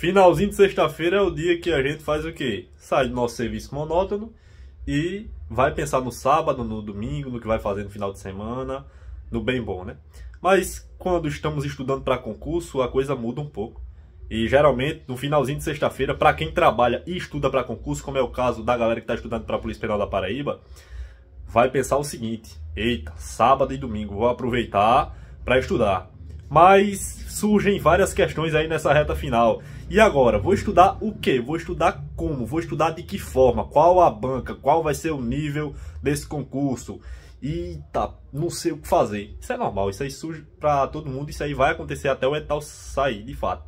Finalzinho de sexta-feira é o dia que a gente faz o quê? Sai do nosso serviço monótono e vai pensar no sábado, no domingo, no que vai fazer no final de semana, no bem bom, né? Mas quando estamos estudando para concurso, a coisa muda um pouco. E geralmente, no finalzinho de sexta-feira, para quem trabalha e estuda para concurso, como é o caso da galera que está estudando para a Polícia Penal da Paraíba, vai pensar o seguinte: eita, sábado e domingo vou aproveitar para estudar. Mas surgem várias questões aí nessa reta final. E agora, vou estudar o que? Vou estudar como? Vou estudar de que forma? Qual a banca? Qual vai ser o nível desse concurso? Eita, não sei o que fazer. Isso é normal, isso aí surge para todo mundo, isso aí vai acontecer até o edital sair, de fato.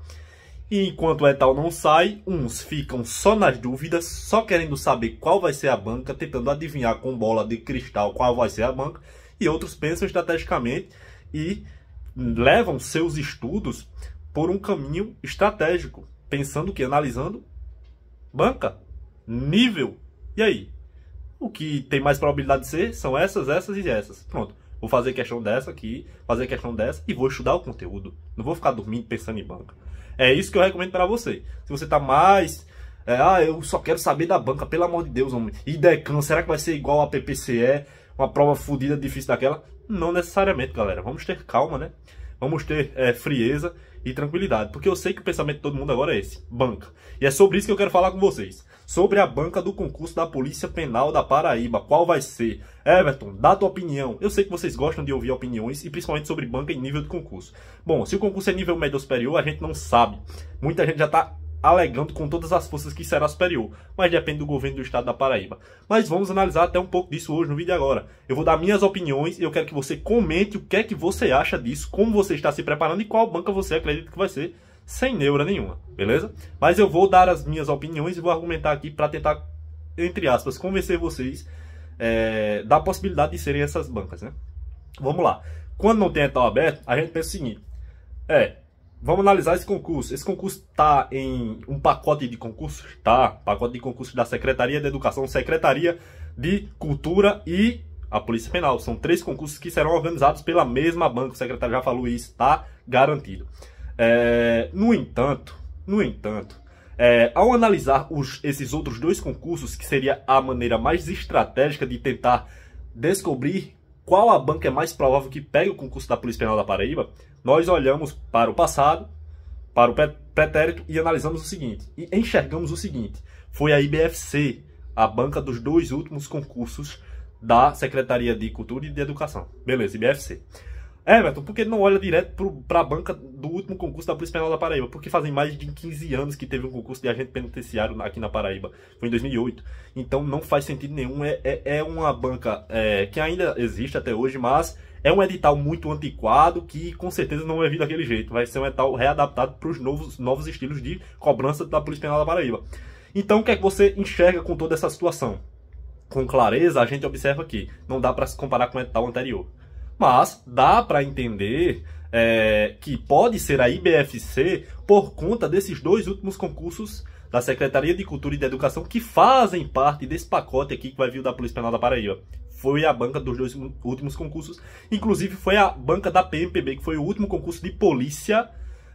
E enquanto o edital não sai, uns ficam só nas dúvidas, só querendo saber qual vai ser a banca, tentando adivinhar com bola de cristal qual vai ser a banca, e outros pensam estrategicamente e levam seus estudos por um caminho estratégico, pensando que analisando banca, nível. E aí? O que tem mais probabilidade de ser são essas, essas e essas. Pronto. Vou fazer questão dessa aqui, fazer questão dessa e vou estudar o conteúdo. Não vou ficar dormindo pensando em banca. É isso que eu recomendo para você. Se você está mais é, ah, eu só quero saber da banca, pelo amor de Deus, homem. E Decan, será que vai ser igual a PPCE? Uma prova fodida difícil daquela? Não necessariamente, galera. Vamos ter calma, né? Vamos ter é, frieza e tranquilidade. Porque eu sei que o pensamento de todo mundo agora é esse: banca. E é sobre isso que eu quero falar com vocês. Sobre a banca do concurso da Polícia Penal da Paraíba. Qual vai ser? Everton, dá tua opinião. Eu sei que vocês gostam de ouvir opiniões e principalmente sobre banca e nível de concurso. Bom, se o concurso é nível médio superior, a gente não sabe. Muita gente já está alegando com todas as forças que será superior, mas depende do governo do estado da Paraíba. Mas vamos analisar até um pouco disso hoje no vídeo agora. Eu vou dar minhas opiniões e eu quero que você comente o que é que você acha disso, como você está se preparando e qual banca você acredita que vai ser, sem neura nenhuma, beleza? Mas eu vou dar as minhas opiniões e vou argumentar aqui para tentar, entre aspas, convencer vocês é, da possibilidade de serem essas bancas, né? Vamos lá. Quando não tem edital aberto, a gente pensa o seguinte, é, vamos analisar esse concurso. Esse concurso está em um pacote de concursos? Tá. Pacote de concursos da Secretaria de Educação, Secretaria de Cultura e a Polícia Penal. São três concursos que serão organizados pela mesma banca. O secretário já falou isso, tá garantido. É, no entanto, no entanto, é, ao analisar os, esses outros dois concursos, que seria a maneira mais estratégica de tentar descobrir qual a banca é mais provável que pegue o concurso da Polícia Penal da Paraíba, nós olhamos para o passado, para o pretérito e analisamos o seguinte, e enxergamos o seguinte: foi a IBFC, a banca dos dois últimos concursos da Secretaria de Cultura e de Educação. Beleza, IBFC. Everton, por que não olha direto para a banca do último concurso da Polícia Penal da Paraíba? Porque fazem mais de 15 anos que teve um concurso de agente penitenciário aqui na Paraíba. Foi em 2008. Então não faz sentido nenhum. É, é, é uma banca é, que ainda existe até hoje, mas é um edital muito antiquado que com certeza não é vir daquele jeito. Vai ser um edital readaptado para os novos, novos estilos de cobrança da Polícia Penal da Paraíba. Então, o que é que você enxerga com toda essa situação? Com clareza, a gente observa que não dá para se comparar com o edital anterior. Mas dá para entender é, que pode ser a IBFC por conta desses dois últimos concursos da Secretaria de Cultura e da Educação que fazem parte desse pacote aqui que vai vir da Polícia Penal da Paraíba foi a banca dos dois últimos concursos. Inclusive, foi a banca da PMPB, que foi o último concurso de polícia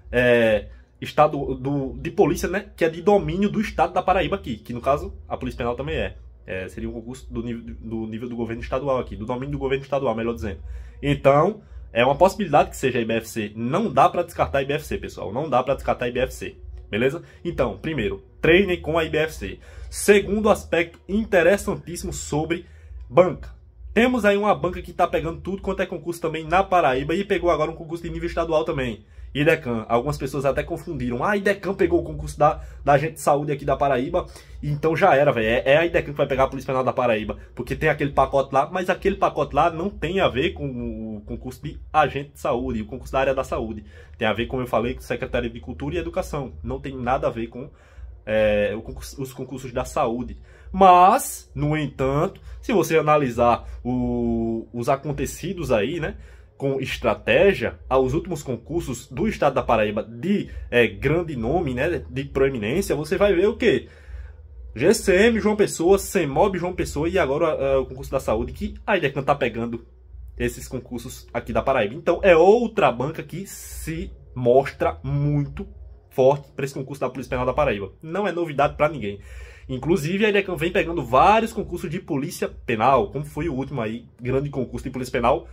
é, estado do, de polícia, né? Que é de domínio do estado da Paraíba aqui, que no caso a Polícia Penal também é. é seria um concurso do nível, do nível do governo estadual aqui, do domínio do governo estadual, melhor dizendo. Então, é uma possibilidade que seja IBFC. Não dá para descartar IBFC, pessoal. Não dá para descartar IBFC. Beleza? Então, primeiro, treine com a IBFC. Segundo aspecto interessantíssimo sobre banca. Temos aí uma banca que está pegando tudo quanto é concurso também na Paraíba e pegou agora um concurso de nível estadual também. IDECAM. Algumas pessoas até confundiram. Ah, a IDECAM pegou o concurso da, da agente de saúde aqui da Paraíba. Então já era, velho. É, é, a IDECAM que vai pegar a Polícia Penal da Paraíba. Porque tem aquele pacote lá, mas aquele pacote lá não tem a ver com o concurso de agente de saúde, o concurso da área da saúde. Tem a ver, como eu falei, com Secretaria de Cultura e Educação. Não tem nada a ver com é, concurso, os concursos da saúde. Mas, no entanto, se você analisar o, os acontecidos aí, né? Com estratégia aos ah, últimos concursos do estado da Paraíba de é, grande nome, né? De proeminência, você vai ver o quê? GCM João Pessoa, CEMOB João Pessoa e agora eh, o concurso da saúde, que a IDECAN tá pegando esses concursos aqui da Paraíba. Então é outra banca que se mostra muito forte para esse concurso da Polícia Penal da Paraíba. Não é novidade para ninguém. Inclusive, ele vem pegando vários concursos de polícia penal, como foi o último aí, grande concurso de polícia penal,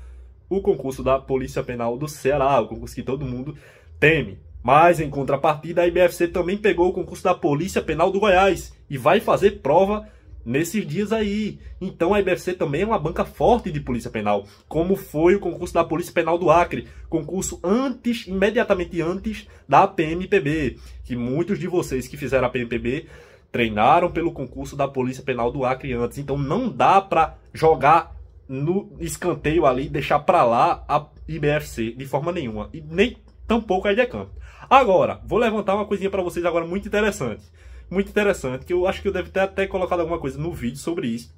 o concurso da Polícia Penal do Ceará, o concurso que todo mundo teme. Mas, em contrapartida, a IBFC também pegou o concurso da Polícia Penal do Goiás e vai fazer prova nesses dias aí. Então a IBFC também é uma banca forte de polícia penal, como foi o concurso da Polícia Penal do Acre, concurso antes, imediatamente antes da PMPB, que muitos de vocês que fizeram a PMPB treinaram pelo concurso da Polícia Penal do Acre antes. Então não dá para jogar no escanteio ali, deixar para lá a IBFC de forma nenhuma. E nem tampouco a IDECAMP. Agora, vou levantar uma coisinha para vocês agora muito interessante. Muito interessante, que eu acho que eu devo ter até colocado alguma coisa no vídeo sobre isso.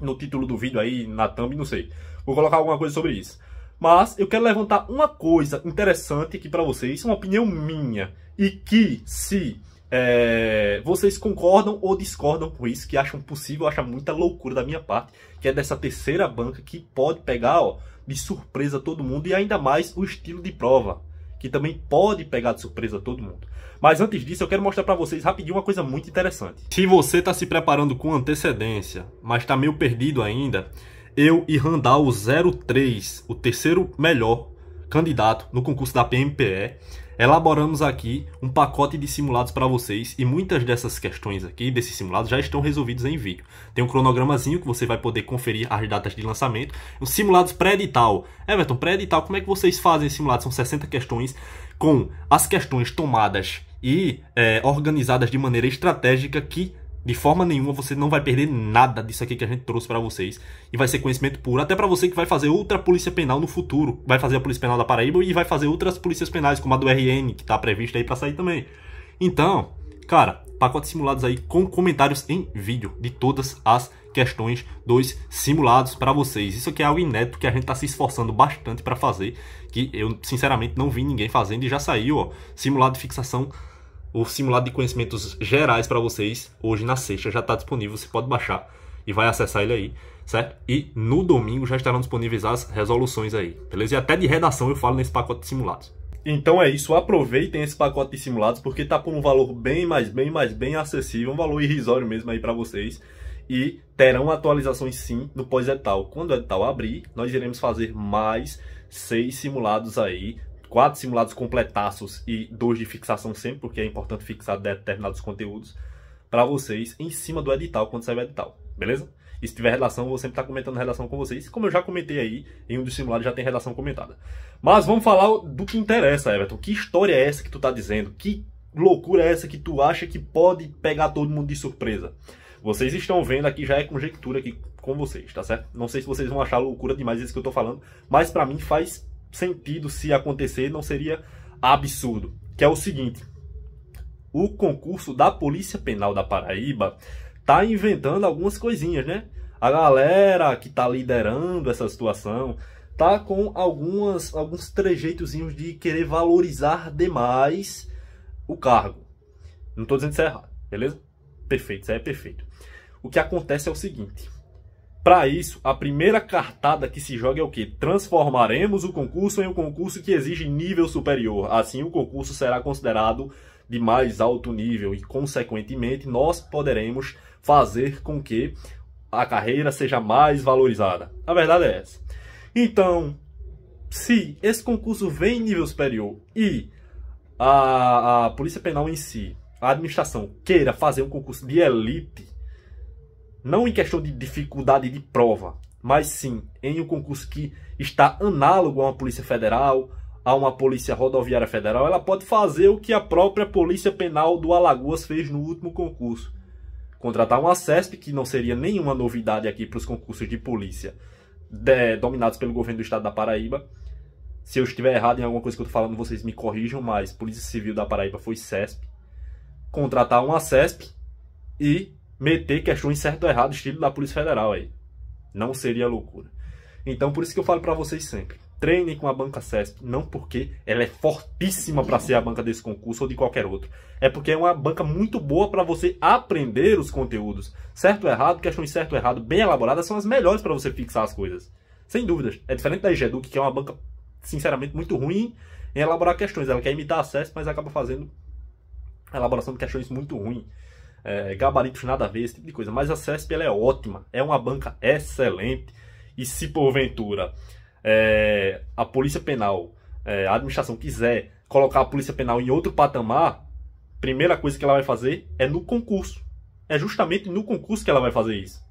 No título do vídeo aí, na thumb, não sei. Vou colocar alguma coisa sobre isso. Mas eu quero levantar uma coisa interessante aqui para vocês, uma opinião minha. E que se é, vocês concordam ou discordam com isso, que acham possível, acham muita loucura da minha parte, que é dessa terceira banca que pode pegar ó, de surpresa todo mundo e ainda mais o estilo de prova, que também pode pegar de surpresa todo mundo. Mas antes disso, eu quero mostrar para vocês rapidinho uma coisa muito interessante. Se você está se preparando com antecedência, mas está meio perdido ainda, eu e Randall 03, o terceiro melhor candidato no concurso da PMPE, Elaboramos aqui um pacote de simulados para vocês e muitas dessas questões aqui, desses simulados, já estão resolvidos em vídeo. Tem um cronogramazinho que você vai poder conferir as datas de lançamento. Os simulados pré-edital. Everton, pré-edital, como é que vocês fazem simulados? São 60 questões com as questões tomadas e é, organizadas de maneira estratégica que de forma nenhuma você não vai perder nada disso aqui que a gente trouxe para vocês e vai ser conhecimento puro até para você que vai fazer outra polícia penal no futuro, vai fazer a polícia penal da Paraíba e vai fazer outras polícias penais como a do RN que está prevista aí para sair também. Então, cara, pacotes simulados aí com comentários em vídeo de todas as questões dos simulados para vocês. Isso aqui é algo inédito que a gente está se esforçando bastante para fazer, que eu sinceramente não vi ninguém fazendo e já saiu, ó, simulado de fixação o simulado de conhecimentos gerais para vocês hoje na sexta já está disponível, você pode baixar e vai acessar ele aí, certo? E no domingo já estarão disponíveis as resoluções aí, beleza? E até de redação eu falo nesse pacote de simulados. Então é isso, aproveitem esse pacote de simulados porque tá por um valor bem mais bem mais bem acessível, um valor irrisório mesmo aí para vocês. E terão atualizações sim no pós-edital. Quando o edital abrir, nós iremos fazer mais seis simulados aí quatro simulados completaços e dois de fixação sempre, porque é importante fixar determinados conteúdos para vocês em cima do edital, quando sair o edital, beleza? E se tiver relação, eu vou sempre estar tá comentando comentando relação com vocês. Como eu já comentei aí, em um dos simulados já tem relação comentada. Mas vamos falar do que interessa, Everton. Que história é essa que tu tá dizendo? Que loucura é essa que tu acha que pode pegar todo mundo de surpresa? Vocês estão vendo aqui, já é conjectura aqui com vocês, tá certo? Não sei se vocês vão achar loucura demais isso que eu tô falando, mas para mim faz sentido se acontecer, não seria absurdo. Que é o seguinte: o concurso da Polícia Penal da Paraíba tá inventando algumas coisinhas, né? A galera que tá liderando essa situação tá com algumas alguns trejeitozinhos de querer valorizar demais o cargo. Não tô dizendo isso é errado, beleza? Perfeito, isso é perfeito. O que acontece é o seguinte: para isso, a primeira cartada que se joga é o que? Transformaremos o concurso em um concurso que exige nível superior. Assim, o concurso será considerado de mais alto nível e, consequentemente, nós poderemos fazer com que a carreira seja mais valorizada. A verdade é essa. Então, se esse concurso vem em nível superior e a, a Polícia Penal em si, a administração, queira fazer um concurso de elite não em questão de dificuldade de prova, mas sim em um concurso que está análogo a uma Polícia Federal, a uma Polícia Rodoviária Federal, ela pode fazer o que a própria Polícia Penal do Alagoas fez no último concurso. Contratar uma CESP, que não seria nenhuma novidade aqui para os concursos de polícia de, dominados pelo governo do estado da Paraíba. Se eu estiver errado em alguma coisa que eu estou falando, vocês me corrijam, mas Polícia Civil da Paraíba foi CESP. Contratar uma CESP e meter questões certo ou errado, estilo da Polícia Federal aí. Não seria loucura. Então, por isso que eu falo para vocês sempre. Treinem com a banca CESP, não porque ela é fortíssima para ser a banca desse concurso ou de qualquer outro. É porque é uma banca muito boa para você aprender os conteúdos. Certo ou errado, questões certo ou errado, bem elaboradas, são as melhores para você fixar as coisas. Sem dúvidas. É diferente da IGEDUC, que é uma banca, sinceramente, muito ruim em elaborar questões. Ela quer imitar a CESP, mas acaba fazendo a elaboração de questões muito ruim é, gabaritos nada a ver, esse tipo de coisa. Mas a CESP ela é ótima, é uma banca excelente. E se porventura é, a Polícia Penal, é, a administração quiser colocar a Polícia Penal em outro patamar, primeira coisa que ela vai fazer é no concurso. É justamente no concurso que ela vai fazer isso.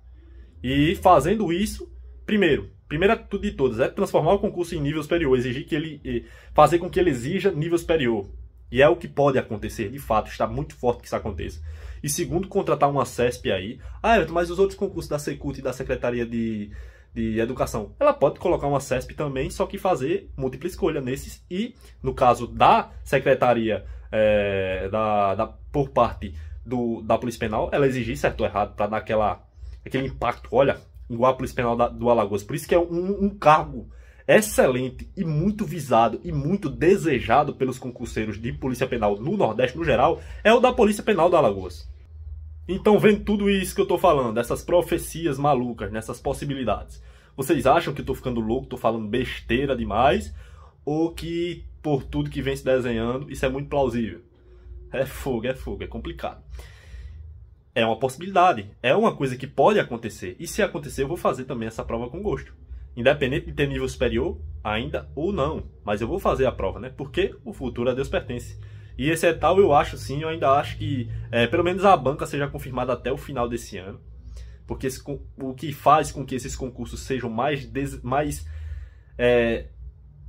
E fazendo isso, primeiro, primeira de todas, é transformar o concurso em nível superior, exigir que ele fazer com que ele exija nível superior. E é o que pode acontecer, de fato, está muito forte que isso aconteça. E segundo, contratar uma CESP aí. Ah, Everton, mas os outros concursos da Secult e da Secretaria de, de Educação, ela pode colocar uma CESP também, só que fazer múltipla escolha nesses. E, no caso da Secretaria, é, da, da, por parte do, da Polícia Penal, ela exigir certo ou errado para dar aquela, aquele impacto. Olha, igual a Polícia Penal da, do Alagoas. Por isso que é um, um cargo excelente e muito visado e muito desejado pelos concurseiros de Polícia Penal no Nordeste no geral é o da Polícia Penal do Alagoas. Então, vendo tudo isso que eu tô falando, essas profecias malucas, nessas possibilidades, vocês acham que eu tô ficando louco, tô falando besteira demais? Ou que, por tudo que vem se desenhando, isso é muito plausível? É fogo, é fogo, é complicado. É uma possibilidade, é uma coisa que pode acontecer. E se acontecer, eu vou fazer também essa prova com gosto independente de ter nível superior ainda ou não, mas eu vou fazer a prova, né? Porque o futuro a Deus pertence. E esse é tal, eu acho sim, eu ainda acho que é, pelo menos a banca seja confirmada até o final desse ano, porque esse, o que faz com que esses concursos sejam mais, des, mais é,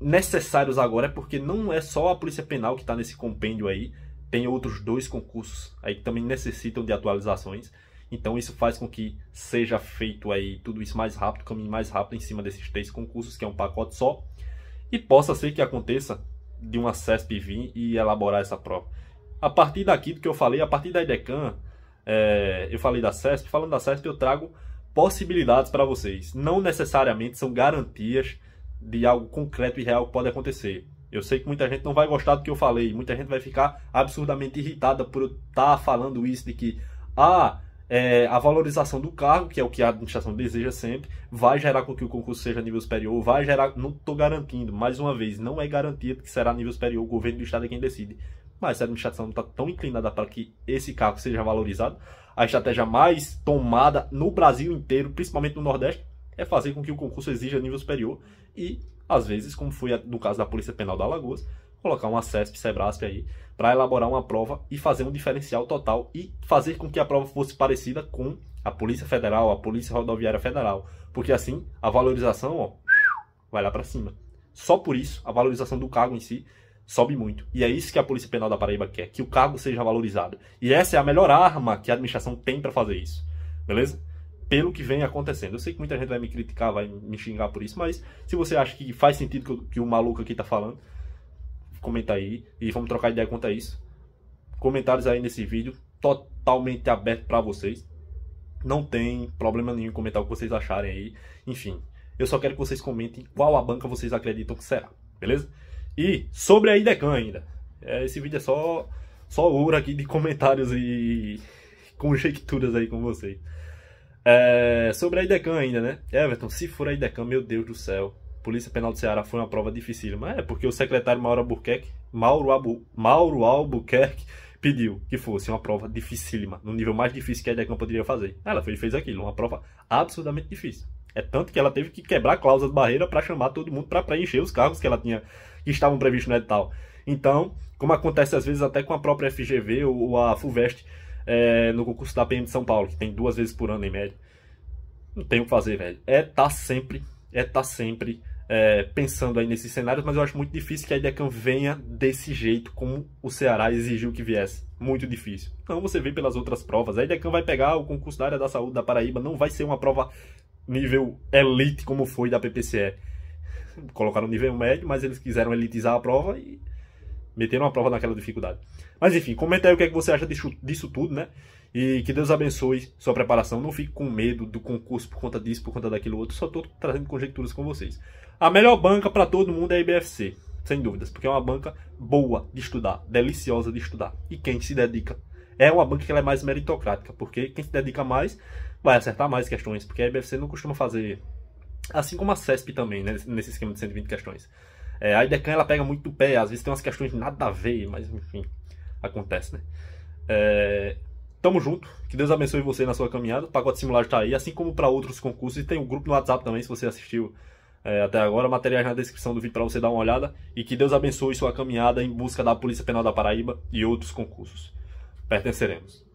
necessários agora é porque não é só a Polícia Penal que está nesse compêndio aí, tem outros dois concursos aí que também necessitam de atualizações. Então isso faz com que seja feito aí tudo isso mais rápido, caminhe mais rápido em cima desses três concursos, que é um pacote só, e possa ser que aconteça de uma CESP vir e elaborar essa prova. A partir daqui do que eu falei, a partir da IDECAN, é, eu falei da CESP, falando da CESP eu trago possibilidades para vocês. Não necessariamente são garantias de algo concreto e real que pode acontecer. Eu sei que muita gente não vai gostar do que eu falei, muita gente vai ficar absurdamente irritada por eu estar tá falando isso de que ah, é, a valorização do cargo, que é o que a administração deseja sempre, vai gerar com que o concurso seja nível superior, vai gerar, não estou garantindo, mais uma vez, não é garantia que será nível superior, o governo do estado é quem decide. Mas se a administração está tão inclinada para que esse cargo seja valorizado, a estratégia mais tomada no Brasil inteiro, principalmente no Nordeste, é fazer com que o concurso exija nível superior e, às vezes, como foi no caso da Polícia Penal da Alagoas, colocar uma CESP, SEBRASP aí, para elaborar uma prova e fazer um diferencial total e fazer com que a prova fosse parecida com a Polícia Federal, a Polícia Rodoviária Federal, porque assim a valorização ó, vai lá para cima. Só por isso a valorização do cargo em si sobe muito. E é isso que a Polícia Penal da Paraíba quer, que o cargo seja valorizado. E essa é a melhor arma que a administração tem para fazer isso. Beleza? pelo que vem acontecendo. Eu sei que muita gente vai me criticar, vai me xingar por isso, mas se você acha que faz sentido que, o maluco aqui tá falando, comenta aí e vamos trocar ideia quanto a isso. Comentários aí nesse vídeo, totalmente aberto para vocês. Não tem problema nenhum comentar o que vocês acharem aí. Enfim, eu só quero que vocês comentem qual a banca vocês acreditam que será, beleza? E sobre a IDECAN ainda. É, esse vídeo é só, só ouro aqui de comentários e conjecturas aí com vocês. É, sobre a IDECAN ainda, né? Everton, se for a IDECAN, meu Deus do céu. Polícia Penal do Ceará foi uma prova dificílima. É, porque o secretário Mauro Albuquerque, Mauro, Abu, Mauro Albuquerque pediu que fosse uma prova dificílima, no nível mais difícil que a DECAM poderia fazer. Ela fez, fez aquilo, uma prova absurdamente difícil. É tanto que ela teve que quebrar a cláusula de barreira para chamar todo mundo para preencher os cargos que ela tinha, que estavam previstos no edital. Então, como acontece às vezes até com a própria FGV ou a FUVEST é, no concurso da PM de São Paulo, que tem duas vezes por ano em média. Não tem o que fazer, velho. É tá sempre, é tá sempre é, pensando aí nesses cenários, mas eu acho muito difícil que a IDECAM venha desse jeito como o Ceará exigiu que viesse. Muito difícil. Então você vê pelas outras provas. A IDECAM vai pegar o concurso da área da saúde da Paraíba, não vai ser uma prova nível elite como foi da PPCE. Colocaram nível médio, mas eles quiseram elitizar a prova e meteram a prova naquela dificuldade. Mas enfim, comenta aí o que, é que você acha disso, disso tudo, né? E que Deus abençoe sua preparação. Não fique com medo do concurso por conta disso, por conta daquilo outro. Só estou trazendo conjecturas com vocês. A melhor banca para todo mundo é a IBFC, sem dúvidas, porque é uma banca boa de estudar, deliciosa de estudar. E quem se dedica é uma banca que é mais meritocrática, porque quem se dedica mais vai acertar mais questões, porque a IBFC não costuma fazer, assim como a CESP também, né, nesse esquema de 120 questões. É, a IDECAN ela pega muito pé, às vezes tem umas questões nada a ver, mas enfim, acontece, né? É, tamo junto, que Deus abençoe você na sua caminhada. O pacote simulado está aí, assim como para outros concursos. E tem um grupo no WhatsApp também, se você assistiu é, até agora, materiais na descrição do vídeo para você dar uma olhada e que Deus abençoe sua caminhada em busca da Polícia Penal da Paraíba e outros concursos. Pertenceremos.